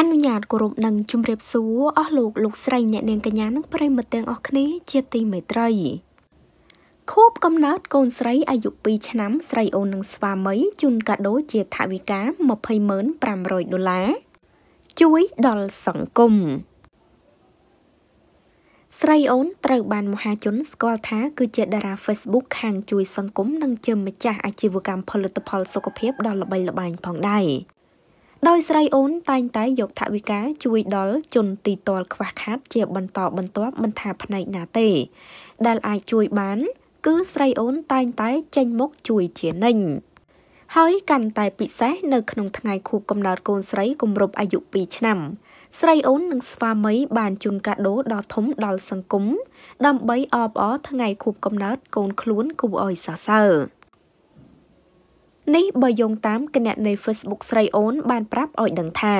អនុញ្ញាតគោរពនិងជម្រាបសួរអស់លោកលោកស្រីអ្នកនាងកញ្ញានិងប្រិមត្តទាំងអស់គ្នា ជាទីមេត្រីខួបកំណើតកូនស្រីអាយុ2ឆ្នាំស្រី អូននិងស្វាមីជូនកាដូជាថវិកា20,500ដុល្លារជួយដល់សង្គមស្រីអូនត្រូវបានមហា ជនស្គាល់ថាគឺជាតារា Facebook ខាងជួយសង្គមនិងជាម្ចាស់អាជីវកម្មផលិតផលសុខភាពដ៏ល្បីល្បាញផងដែរដោយស្រីអូនតែងតែយកថវិកាជួយ ដល់ជនទីតលខ្វះខាតជាបន្តបន្ទាប់មិនថាផ្នែកណាទេ ដែលអាចជួយបាន គឺស្រីអូនតែងតែចេញមុខជួយជានិញហើយកាន់តែពិសេសនៅក្នុងថ្ងៃខួបកំណើតកូនស្រីគម្រប់អាយុ2ឆ្នាំ ស្រីអូននិងស្វាមីបានជូនកាដូដ៏ធំដល់សង្គមដើម្បីអបអរថ្ងៃខួបកំណើតកូនខ្លួនគួរឲ្យសរសើរ។នេះបើយោងតាមគណនី Facebook ស្រីអូន បានប្រាប់ឲ្យដឹងថា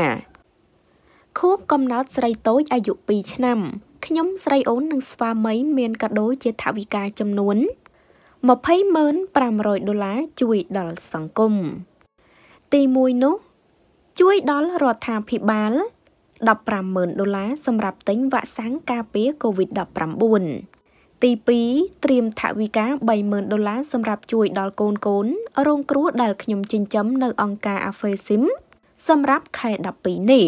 ខួបកំណើតស្រីតូចអាយុ2ឆ្នាំ ខ្ញុំស្រីអូននិងស្វាមីមានកាដូជាថវិកាចំនួន20,500ដុល្លារជួយដល់សង្គមទី1នោះ ជួយដល់រដ្ឋាភិបាល150,000ដុល្លារសម្រាប់ទិញវ៉ាក់សាំងការពារ COVID-19 ទី2ត្រៀមថវិកា30,000ដុល្លារសម្រាប់ជួយដល់កូនកូនរងគ្រោះដែលខ្ញុំចិញ្ចឹមនៅអង្គការ Afesim សម្រាប់ខែ12នេះ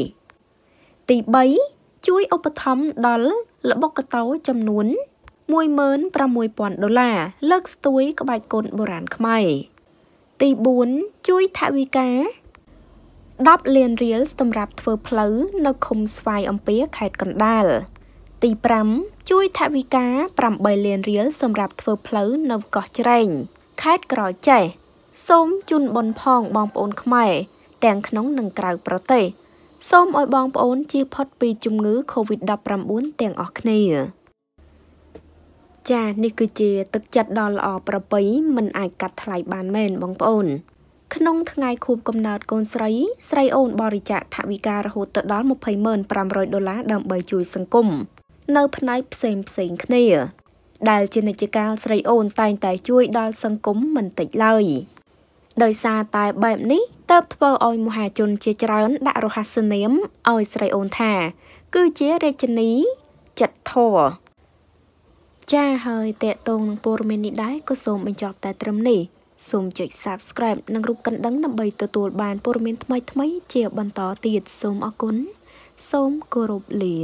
ទី3ជួយឧបត្ថម្ភដល់ល្បុក្កតោចំនួន16,000ដុល្លារលើកស្ទួយ ក្បាច់គុណបុរាណខ្មែរទី4ជួយថវិកា10លានរៀលសម្រាប់ធ្វើផ្លូវនៅឃុំស្វាយអំពីខេត្តកណ្ដាលទី5ជួយថវិកា8លានរៀលសម្រាប់ធ្វើផ្លូវនៅកោះច្រែងខេត្តក្រចេះសូមជូនបុណ្យផងបងប្អូនខ្មែរទាំងក្នុងនិងក្រៅប្រទេស សូមឲ្យបងប្អូនជៀសផុតពីជំងឺ Covid-19 ទាំងអស់គ្នា ចានេះគឺជា ទឹកចិត្តដ៏ល្អប្រពៃមិន អាចកាត់ថ្លៃបានមែនបងប្អូន ក្នុងថ្ងៃខួបកំណើតកូនស្រីស្រីអូនបរិច្ចាគថវិការហូតទៅដល់205,000ដុល្លារដើម្បីជួយសង្គមនៅផ្នែកផ្សេងផ្សេងគ្នាដែលជានិច្ចកាលស្រីអូនតែងតែជួយ ដល់សង្គមមិនតិចឡើយ ដោយសារតែបែបនេះតើបធ្វើឲ្យមហាជនជាច្រើន ដាក់រហស្សនាមឲ្យស្រីអូនថា គឺជារាជនីចិត្តធរចាហើយតេតងនឹងព័ត៌មាននេះដែរក៏សូមបញ្ចប់តែត្រឹមនេះសូមចុច Subscribe និងរូបកណ្ដឹងដើម្បីទទួល បានព័ត៌មានថ្មីៗជាបន្តទៀតសូមអរគុណសូមគោរពលា